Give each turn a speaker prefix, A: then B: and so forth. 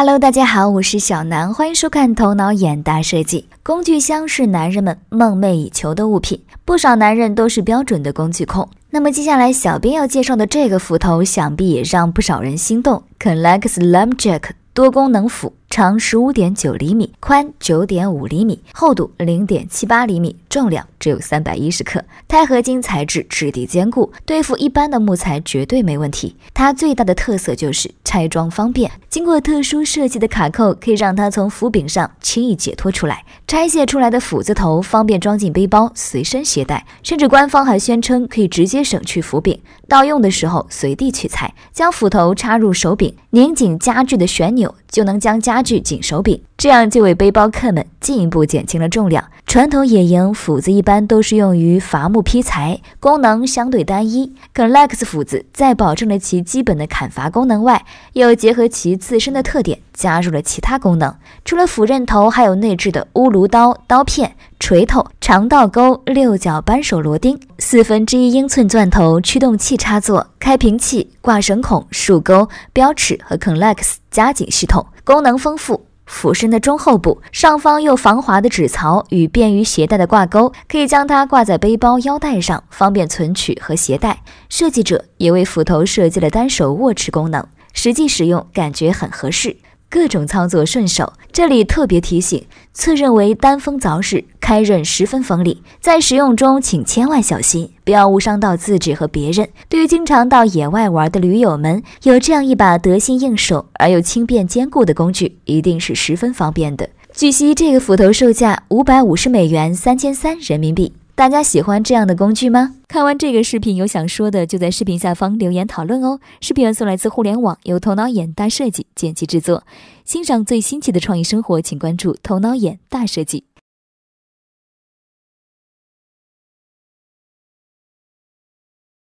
A: Hello，大家好，我是小南，欢迎收看《头脑眼大设计工具箱》是男人们梦寐以求的物品，不少男人都是标准的工具控。那么接下来小编要介绍的这个斧头，想必也让不少人心动。Klex Lamjack 多功能斧。长十五点九厘米，宽九点五厘米，厚度零点七八厘米，重量只有三百一十克。钛合金材质，质地坚固，对付一般的木材绝对没问题。它最大的特色就是拆装方便，经过特殊设计的卡扣可以让它从斧柄上轻易解脱出来。拆卸出来的斧子头方便装进背包随身携带，甚至官方还宣称可以直接省去斧柄，到用的时候随地取材，将斧头插入手柄，拧紧家具的旋钮就能将家。加剧紧手柄。这样就为背包客们进一步减轻了重量。传统野营斧子一般都是用于伐木劈柴，功能相对单一。c o l e x 斧子在保证了其基本的砍伐功能外，又结合其自身的特点，加入了其他功能。除了斧刃头，还有内置的乌炉刀、刀片、锤头、长倒钩、六角扳手、螺钉、四分之一英寸钻头、驱动器插座、开瓶器、挂绳孔、竖钩、标尺和 c o n l e x 加紧系统，功能丰富。俯身的中后部上方有防滑的纸槽，与便于携带的挂钩，可以将它挂在背包腰带上，方便存取和携带。设计者也为斧头设计了单手握持功能，实际使用感觉很合适。各种操作顺手，这里特别提醒：次刃为单锋凿式开刃十分锋利，在使用中请千万小心，不要误伤到自己和别人。对于经常到野外玩的驴友们，有这样一把得心应手而又轻便坚固的工具，一定是十分方便的。据悉，这个斧头售价五百五十美元，三千三人民币。大家喜欢这样的工具吗？看完这个视频，有想说的就在视频下方留言讨论哦。视频元素来自互联网，由头脑眼大设计剪辑制作。欣赏最新奇的创意生活，请关注头脑眼大设计。